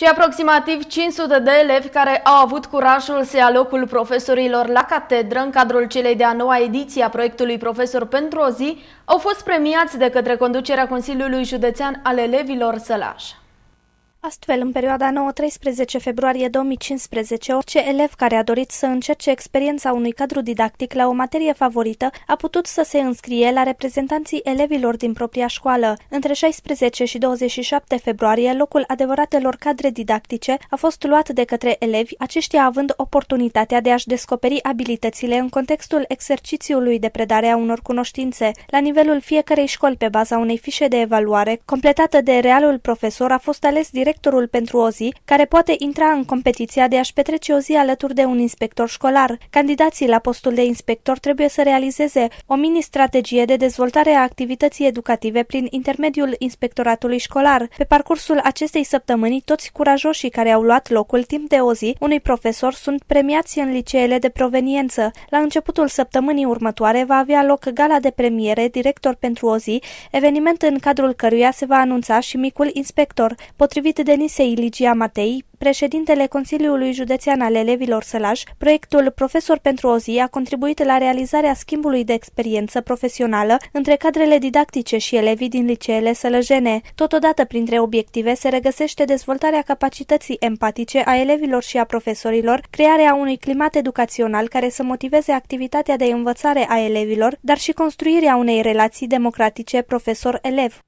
Cei aproximativ 500 de elevi care au avut curajul să ia locul profesorilor la catedră în cadrul celei de-a noua ediție a proiectului Profesor pentru o zi au fost premiați de către conducerea Consiliului Județean al Elevilor Sălași. Astfel, în perioada 9-13 februarie 2015, orice elev care a dorit să încerce experiența unui cadru didactic la o materie favorită a putut să se înscrie la reprezentanții elevilor din propria școală. Între 16 și 27 februarie, locul adevăratelor cadre didactice a fost luat de către elevi, aceștia având oportunitatea de a-și descoperi abilitățile în contextul exercițiului de predare a unor cunoștințe. La nivelul fiecarei școli, pe baza unei fișe de evaluare, completată de realul profesor, a fost ales direct directorul pentru o zi, care poate intra în competiția de a-și petrece o zi alături de un inspector școlar. Candidații la postul de inspector trebuie să realizeze o mini-strategie de dezvoltare a activității educative prin intermediul inspectoratului școlar. Pe parcursul acestei săptămâni, toți curajoșii care au luat locul timp de o zi unui profesor sunt premiați în liceele de proveniență. La începutul săptămânii următoare va avea loc gala de premiere director pentru o zi, eveniment în cadrul căruia se va anunța și micul inspector. Potrivit Denise Iligia Matei, președintele Consiliului Județean al Elevilor Sălaj, proiectul Profesor pentru o zi a contribuit la realizarea schimbului de experiență profesională între cadrele didactice și elevii din liceele sălăjene. Totodată, printre obiective, se regăsește dezvoltarea capacității empatice a elevilor și a profesorilor, crearea unui climat educațional care să motiveze activitatea de învățare a elevilor, dar și construirea unei relații democratice profesor-elev.